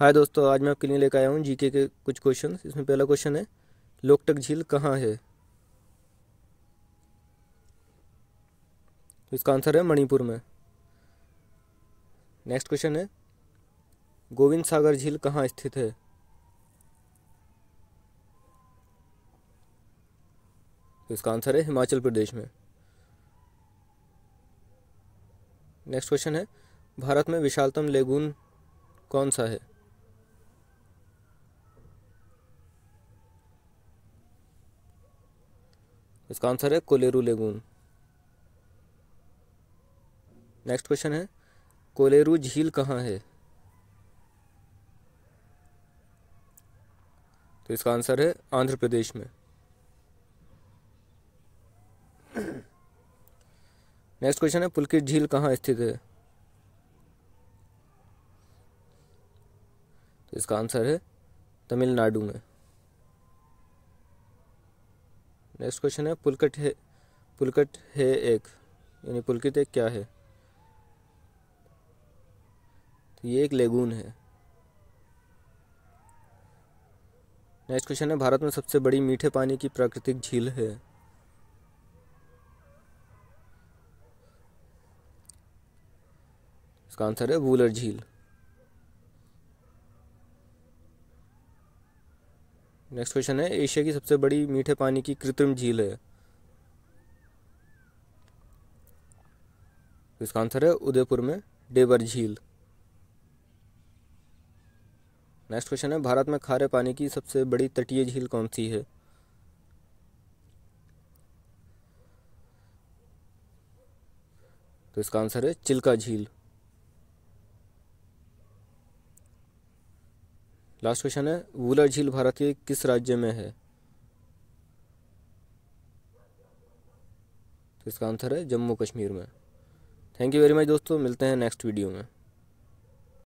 हाय दोस्तों आज मैं आपके लिए लेकर आया हूँ जीके के कुछ क्वेश्चन इसमें पहला क्वेश्चन है लोकटक झील कहाँ है तो इसका आंसर है मणिपुर में नेक्स्ट क्वेश्चन है गोविंद सागर झील कहाँ स्थित है तो इसका आंसर है हिमाचल प्रदेश में नेक्स्ट क्वेश्चन है भारत में विशालतम लेगून कौन सा है इसका आंसर है कोलेरू लेगून नेक्स्ट क्वेश्चन है कोलेरू झील कहाँ है तो इसका आंसर है आंध्र प्रदेश में नेक्स्ट क्वेश्चन है पुलकित झील कहाँ स्थित है तो इसका आंसर है तमिलनाडु में नेक्स्ट क्वेश्चन है पुलकट है पुलकट है एक यानी पुलकित एक क्या है तो ये एक लेगून है नेक्स्ट क्वेश्चन है भारत में सबसे बड़ी मीठे पानी की प्राकृतिक झील है इसका आंसर है वूलर झील नेक्स्ट क्वेश्चन है एशिया की सबसे बड़ी मीठे पानी की कृत्रिम झील है इसका आंसर है उदयपुर में डेबर झील नेक्स्ट क्वेश्चन है भारत में खारे पानी की सबसे बड़ी तटीय झील कौन सी है तो इसका आंसर है चिल्का झील लास्ट क्वेश्चन है वुलर झील भारत के किस राज्य में है तो इसका आंसर है जम्मू कश्मीर में थैंक यू वेरी मच दोस्तों मिलते हैं नेक्स्ट वीडियो में